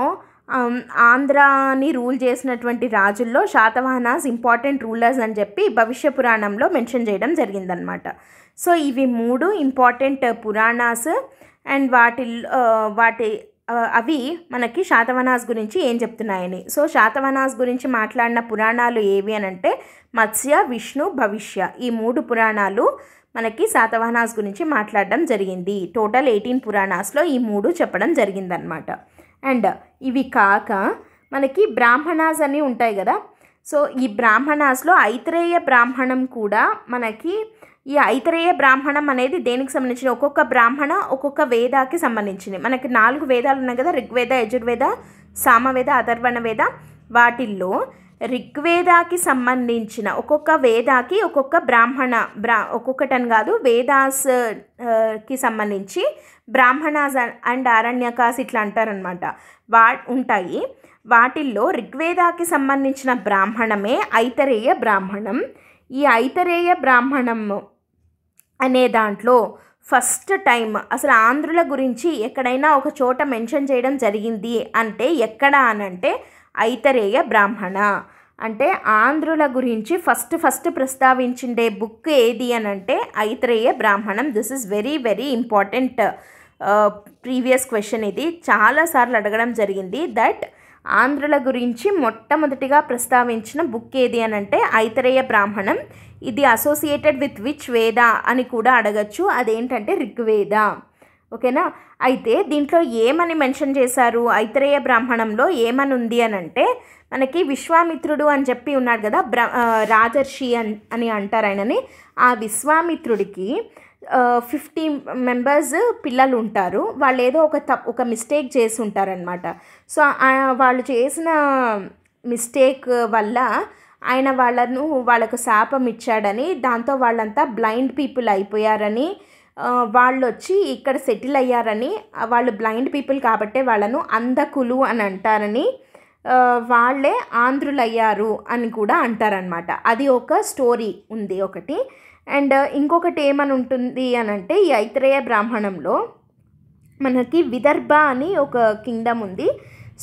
ఆంధ్రాని రూల్ చేసినటువంటి రాజుల్లో శాతవాహనాస్ ఇంపార్టెంట్ రూలర్స్ అని చెప్పి భవిష్య పురాణంలో మెన్షన్ చేయడం జరిగిందనమాట సో ఇవి మూడు ఇంపార్టెంట్ పురాణాస్ అండ్ వాటి వాటి అవి మనకి శాతవనాస్ గురించి ఏం చెప్తున్నాయని సో శాతవనాస్ గురించి మాట్లాడిన పురాణాలు ఏవి అని అంటే మత్స్య విష్ణు భవిష్య ఈ మూడు పురాణాలు మనకి శాతవనాస్ గురించి మాట్లాడడం జరిగింది టోటల్ ఎయిటీన్ పురాణాస్లో ఈ మూడు చెప్పడం జరిగిందనమాట అండ్ ఇవి కాక మనకి బ్రాహ్మణాస్ అని ఉంటాయి కదా సో ఈ బ్రాహ్మణాస్లో ఐతరేయ బ్రాహ్మణం కూడా మనకి ఈ ఐతరేయ బ్రాహ్మణం అనేది దేనికి సంబంధించిన ఒక్కొక్క బ్రాహ్మణ ఒక్కొక్క వేదాకి సంబంధించింది మనకి నాలుగు వేదాలు ఉన్నాయి కదా ఋగ్వేద యజుర్వేద సామవేద అథర్వణ వేద వాటిల్లో ఋగ్వేదాకి సంబంధించిన ఒక్కొక్క వేదాకి ఒక్కొక్క బ్రాహ్మణ బ్రా ఒక్కొక్కటని కాదు వేదాస్ కి సంబంధించి బ్రాహ్మణాస్ అండ్ అరణ్యకాస్ ఇట్లా అంటారనమాట వా ఉంటాయి వాటిల్లో ఋగ్వేదాకి సంబంధించిన బ్రాహ్మణమే ఐతరేయ బ్రాహ్మణం ఈ ఐతరేయ బ్రాహ్మణం అనే దాంట్లో ఫస్ట్ టైం అసలు ఆంధ్రుల గురించి ఎక్కడైనా ఒక చోట మెన్షన్ చేయడం జరిగింది అంటే ఎక్కడ అనంటే ఐతరేయ బ్రాహ్మణ అంటే ఆంధ్రుల గురించి ఫస్ట్ ఫస్ట్ ప్రస్తావించిండే బుక్ ఏది అని అంటే ఐతరేయ బ్రాహ్మణం this is very very important previous question ఇది చాలాసార్లు అడగడం జరిగింది దట్ ఆంధ్రుల గురించి మొట్టమొదటిగా ప్రస్తావించిన బుక్ ఏది అని అంటే ఐతరేయ బ్రాహ్మణం ఇది అసోసియేటెడ్ విత్ విచ్ వేద అని కూడా అడగచ్చు అదేంటంటే రిగ్వేద ఓకేనా అయితే దీంట్లో ఏమని మెన్షన్ చేశారు ఐతరేయ బ్రాహ్మణంలో ఏమని ఉంది అని అంటే మనకి విశ్వామిత్రుడు అని చెప్పి ఉన్నాడు కదా బ్ర రాజర్షి అని అంటారు ఆయనని ఆ విశ్వామిత్రుడికి ఫిఫ్టీ మెంబర్స్ పిల్లలు ఉంటారు వాళ్ళు ఏదో ఒక తప్ ఒక మిస్టేక్ చేసి ఉంటారనమాట సో వాళ్ళు చేసిన మిస్టేక్ వల్ల ఆయన వాళ్ళను వాళ్ళకు శాపం ఇచ్చాడని దాంతో వాళ్ళంతా బ్లైండ్ పీపుల్ అయిపోయారని వాళ్ళు వచ్చి ఇక్కడ సెటిల్ అయ్యారని వాళ్ళు బ్లైండ్ పీపుల్ కాబట్టే వాళ్ళను అంధకులు అని అంటారని వాళ్ళే ఆంధ్రులయ్యారు అని కూడా అంటారనమాట అది ఒక స్టోరీ ఉంది ఒకటి అండ్ ఇంకొకటి ఏమని ఉంటుంది అని అంటే ఈ ఐత్రేయ బ్రాహ్మణంలో మనకి విదర్భ అని ఒక కింగ్డమ్ ఉంది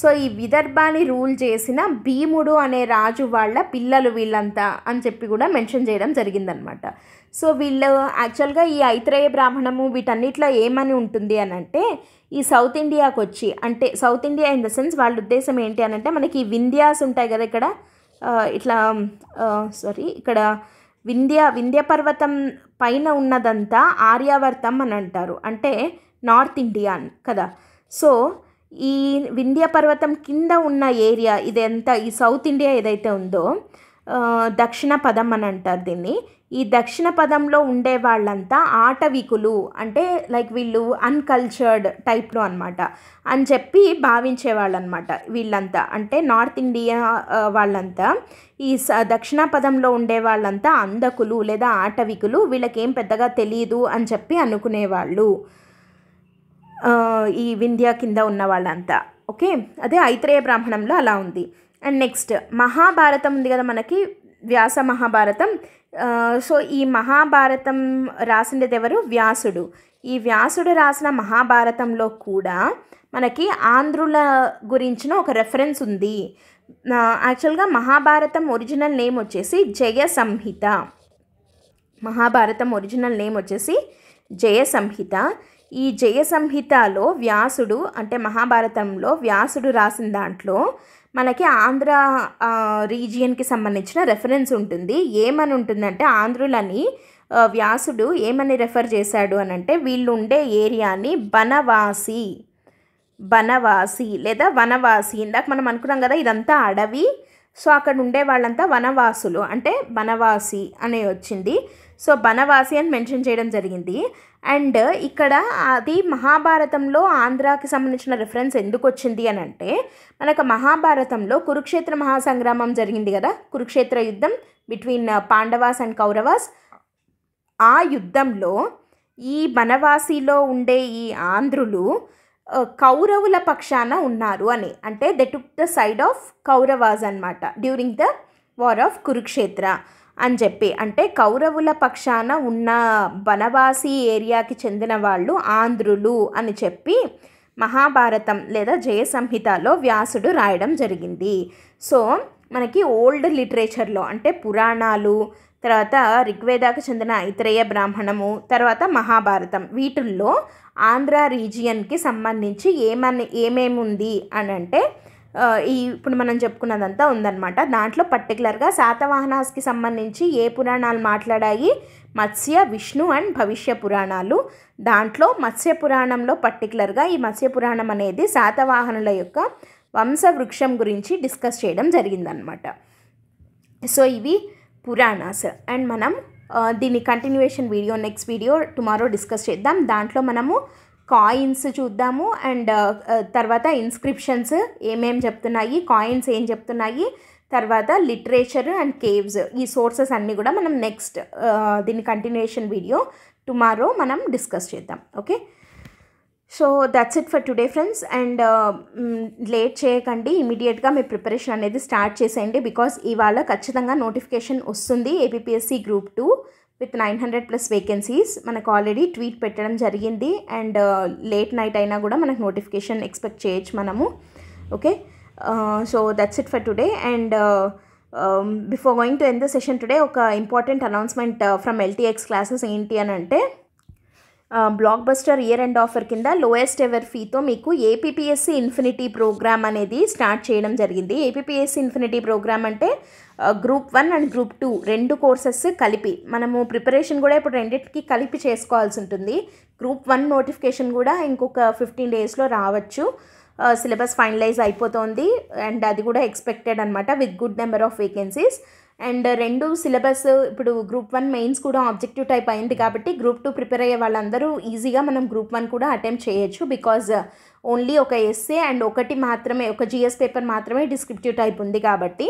సో ఈ విదర్భాని రూల్ చేసిన భీముడు అనే రాజు వాళ్ళ పిల్లలు వీళ్ళంతా అని చెప్పి కూడా మెన్షన్ చేయడం జరిగిందనమాట సో వీళ్ళు యాక్చువల్గా ఈ ఐత్రేయ బ్రాహ్మణము వీటన్నిట్లో ఏమని ఉంటుంది అని అంటే ఈ సౌత్ ఇండియాకి వచ్చి అంటే south India in the sense వాళ్ళ ఉద్దేశం ఏంటి అని అంటే మనకి వింధ్యాస్ ఉంటాయి కదా ఇక్కడ ఇట్లా సారీ ఇక్కడ వింధ్య వింధ్య పర్వతం పైన ఉన్నదంతా ఆర్యావర్తం అని అంటారు అంటే నార్త్ ఇండియా కదా సో ఈ వింధ్య పర్వతం కింద ఉన్న ఏరియా ఇదంతా ఈ సౌత్ ఇండియా ఏదైతే ఉందో దక్షిణ పదం అని అంటారు దీన్ని ఈ దక్షిణ పదంలో ఉండే వాళ్ళంతా ఆటవికులు అంటే లైక్ వీళ్ళు అన్కల్చర్డ్ టైప్లో అనమాట అని చెప్పి భావించేవాళ్ళు అనమాట వీళ్ళంతా అంటే నార్త్ ఇండియా వాళ్ళంతా ఈ దక్షిణ పదంలో ఉండే వాళ్ళంతా అందకులు లేదా ఆటవికులు వీళ్ళకేం పెద్దగా తెలియదు అని చెప్పి అనుకునేవాళ్ళు ఈ వింధ్య కింద ఉన్న వాళ్ళంతా ఓకే అదే ఐత్రేయ బ్రాహ్మణంలో అలా ఉంది అండ్ నెక్స్ట్ మహాభారతం ఉంది కదా మనకి వ్యాస మహాభారతం సో ఈ మహాభారతం రాసిండేది ఎవరు వ్యాసుడు ఈ వ్యాసుడు రాసిన మహాభారతంలో కూడా మనకి ఆంధ్రుల గురించిన ఒక రెఫరెన్స్ ఉంది యాక్చువల్గా మహాభారతం ఒరిజినల్ నేమ్ వచ్చేసి జయ సంహిత మహాభారతం ఒరిజినల్ నేమ్ వచ్చేసి జయ సంహిత ఈ జయ సంహితలో వ్యాసుడు అంటే మహాభారతంలో వ్యాసుడు రాసిన దాంట్లో మనకి ఆంధ్ర రీజియన్కి సంబంధించిన రెఫరెన్స్ ఉంటుంది ఏమని ఉంటుందంటే ఆంధ్రులని వ్యాసుడు ఏమని రెఫర్ చేశాడు అని అంటే వీళ్ళు ఉండే ఏరియాని బనవాసి బనవాసి లేదా వనవాసి ఇందాక మనం అనుకున్నాం కదా ఇదంతా అడవి సో అక్కడ ఉండే వాళ్ళంతా వనవాసులు అంటే బనవాసి అనే వచ్చింది సో బనవాసి అని మెన్షన్ చేయడం జరిగింది అండ్ ఇక్కడ అది మహాభారతంలో ఆంధ్రాకి సంబంధించిన రిఫరెన్స్ ఎందుకు వచ్చింది అని అంటే మనకు మహాభారతంలో కురుక్షేత్ర మహాసంగ్రామం జరిగింది కదా కురుక్షేత్ర యుద్ధం బిట్వీన్ పాండవాస్ అండ్ కౌరవాస్ ఆ యుద్ధంలో ఈ బనవాసిలో ఉండే ఈ ఆంధ్రులు కౌరవుల పక్షాన ఉన్నారు అని అంటే they took the side of Kauravas అనమాట during the war of Kurukshetra అని చెప్పి అంటే కౌరవుల పక్షాన ఉన్న బనవాసి ఏరియాకి చెందిన వాళ్ళు ఆంధ్రులు అని చెప్పి మహాభారతం లేదా జయ సంహితలో వ్యాసుడు రాయడం జరిగింది సో మనకి ఓల్డ్ లిటరేచర్లో అంటే పురాణాలు తర్వాత ఋగ్వేదాకు చెందిన ఐతరేయ బ్రాహ్మణము తర్వాత మహాభారతం వీటిల్లో ఆంధ్ర రీజియన్కి సంబంధించి ఏమని ఏమేమి ఉంది అని అంటే ఈ ఇప్పుడు మనం చెప్పుకున్నదంతా ఉందన్నమాట దాంట్లో పర్టికులర్గా శాతవాహనాస్కి సంబంధించి ఏ పురాణాలు మాట్లాడాయి మత్స్య విష్ణు అండ్ భవిష్య పురాణాలు దాంట్లో మత్స్య పురాణంలో పర్టికులర్గా ఈ మత్స్య పురాణం అనేది శాతవాహనుల యొక్క వంశవృక్షం గురించి డిస్కస్ చేయడం జరిగిందనమాట సో ఇవి పురాణాస్ అండ్ మనం దీని continuation video next video tomorrow discuss చేద్దాం దాంట్లో మనము కాయిన్స్ చూద్దాము అండ్ తర్వాత ఇన్స్క్రిప్షన్స్ ఏమేమి చెప్తున్నాయి కాయిన్స్ ఏం చెప్తున్నాయి తర్వాత లిటరేచర్ అండ్ కేవ్స్ ఈ సోర్సెస్ అన్నీ కూడా మనం నెక్స్ట్ దీని కంటిన్యూషన్ వీడియో టుమారో మనం డిస్కస్ చేద్దాం okay so that's it for today friends and late చేయకండి ఇమీడియట్గా మీ ప్రిపరేషన్ అనేది స్టార్ట్ చేసేయండి బికాస్ ఇవాళ ఖచ్చితంగా నోటిఫికేషన్ వస్తుంది APSC group two with nine hundred plus vacancies మనకు ఆల్రెడీ ట్వీట్ పెట్టడం జరిగింది అండ్ లేట్ నైట్ అయినా కూడా మనకు నోటిఫికేషన్ ఎక్స్పెక్ట్ చేయొచ్చు మనము okay so that's it for today and before going to end the session today ఒక important announcement from LTX classes ఏంటి అని అంటే blockbuster year end offer కింద లోయెస్ట్ ఎవర్ ఫీతో మీకు ఏపీపీఎస్సీ ఇన్ఫినిటీ ప్రోగ్రామ్ అనేది స్టార్ట్ చేయడం జరిగింది ఏపీఎస్సి ఇన్ఫినిటీ ప్రోగ్రామ్ అంటే group one and group two రెండు కోర్సెస్ కలిపి మనము ప్రిపరేషన్ కూడా ఇప్పుడు రెండింటికి కలిపి చేసుకోవాల్సి ఉంటుంది గ్రూప్ వన్ నోటిఫికేషన్ కూడా ఇంకొక ఫిఫ్టీన్ డేస్లో రావచ్చు సిలబస్ ఫైనలైజ్ అయిపోతుంది అండ్ అది కూడా ఎక్స్పెక్టెడ్ అనమాట with good number of vacancies and రెండు సిలబస్ ఇప్పుడు గ్రూప్ వన్ మెయిన్స్ కూడా ఆబ్జెక్టివ్ టైప్ అయింది కాబట్టి గ్రూప్ టూ ప్రిపేర్ అయ్యే వాళ్ళందరూ ఈజీగా మనం గ్రూప్ వన్ కూడా అటెంప్ట్ చేయొచ్చు బికాజ్ ఓన్లీ ఒక ఎస్ఏ అండ్ ఒకటి మాత్రమే ఒక జిఎస్ పేపర్ మాత్రమే డిస్క్రిప్టివ్ టైప్ ఉంది కాబట్టి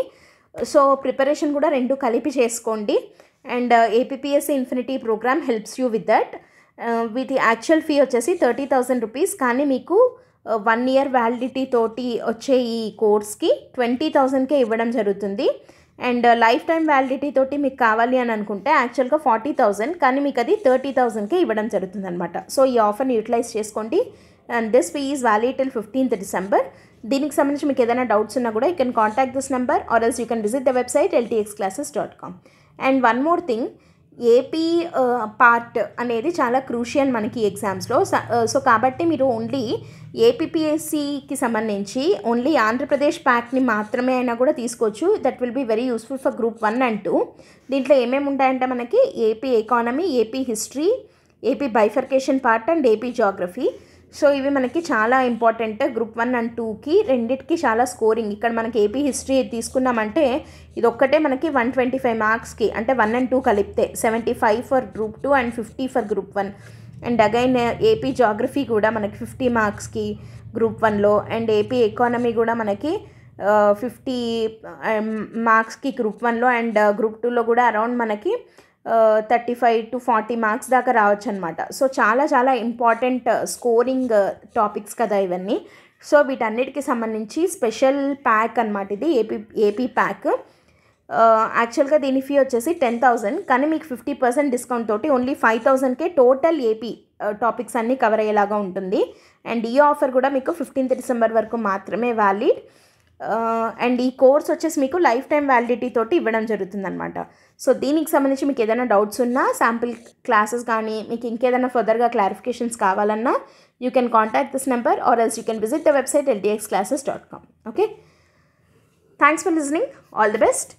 సో ప్రిపరేషన్ కూడా రెండు కలిపి చేసుకోండి and APSC infinity program helps you with that with actual fee వచ్చేసి థర్టీ థౌజండ్ రూపీస్ కానీ మీకు వన్ ఇయర్ వ్యాలిడిటీ తోటి వచ్చే ఈ కోర్స్కి ట్వంటీ థౌజండ్కే ఇవ్వడం జరుగుతుంది అండ్ లైఫ్ టైం వ్యాలిడిటీ తోటి మీకు కావాలి అని అనుకుంటే యాక్చువల్గా ఫార్టీ థౌజండ్ కానీ మీకు అది థర్టీ థౌజండ్కే ఇవ్వడం జరుగుతుందనమాట సో ఈ ఆఫర్ని యూటిలైజ్ చేసుకోండి and this fee is valid till fifteenth December దీనికి సంబంధించి మీకు ఏదైనా డౌట్స్ ఉన్నా కూడా you can contact this number or else you can visit the website LTX classes dot com and one more thing AP part uh, అనేది చాలా crucial మనకి ఎగ్జామ్స్లో సో uh, కాబట్టి మీరు ఓన్లీ ఏపీపీఎస్సికి సంబంధించి ఓన్లీ ఆంధ్రప్రదేశ్ ప్యాక్ని మాత్రమే అయినా కూడా తీసుకోవచ్చు that will be very useful for group one అంటూ దీంట్లో ఏమేమి ఉంటాయంటే మనకి AP economy AP history AP bifurcation part and AP geography so ఇవి మనకి చాలా ఇంపార్టెంట్ గ్రూప్ వన్ అండ్ టూకి రెండిటికి చాలా స్కోరింగ్ ఇక్కడ మనకి ఏపీ హిస్టరీ తీసుకున్నామంటే ఇది ఒక్కటే మనకి వన్ ట్వంటీ ఫైవ్ మార్క్స్కి అంటే వన్ అండ్ టూ కలిపితే seventy five for group two and fifty for group one and again AP geography కూడా మనకి ఫిఫ్టీ మార్క్స్కి గ్రూప్ వన్లో అండ్ ఏపీ ఎకానమీ కూడా మనకి ఫిఫ్టీ మార్క్స్కి గ్రూప్ వన్లో అండ్ గ్రూప్ టూలో కూడా అరౌండ్ మనకి thirty five to forty marks దాకా రావచ్చు అనమాట సో చాలా చాలా important uh, scoring uh, topics కదా ఇవన్నీ సో వీటన్నిటికి సంబంధించి స్పెషల్ ప్యాక్ అనమాట ఇది ఏపీ ఏపీ ప్యాక్ uh, యాక్చువల్గా దీని ఫీ వచ్చేసి టెన్ థౌజండ్ కానీ మీకు ఫిఫ్టీ పర్సెంట్ డిస్కౌంట్ తోటి ఓన్లీ ఫైవ్ థౌజండ్కే టోటల్ ఏపీ టాపిక్స్ అన్నీ కవర్ అయ్యేలాగా ఉంటుంది అండ్ ఈ ఆఫర్ కూడా మీకు ఫిఫ్టీన్త్ డిసెంబర్ వరకు మాత్రమే వ్యాలిడ్ అండ్ ఈ కోర్స్ వచ్చేసి మీకు లైఫ్ టైం వ్యాలిడిటీ తోటి ఇవ్వడం అనమాట సో దీనికి సంబంధించి మీకు ఏదైనా డౌట్స్ ఉన్నా శాంపిల్ క్లాసెస్ కానీ మీకు ఇంకేదైనా ఫర్దర్గా క్లారిఫికేషన్స్ కావాలన్నా you can contact this number or else you can visit the website LDX classes dot com okay thanks for listening all the best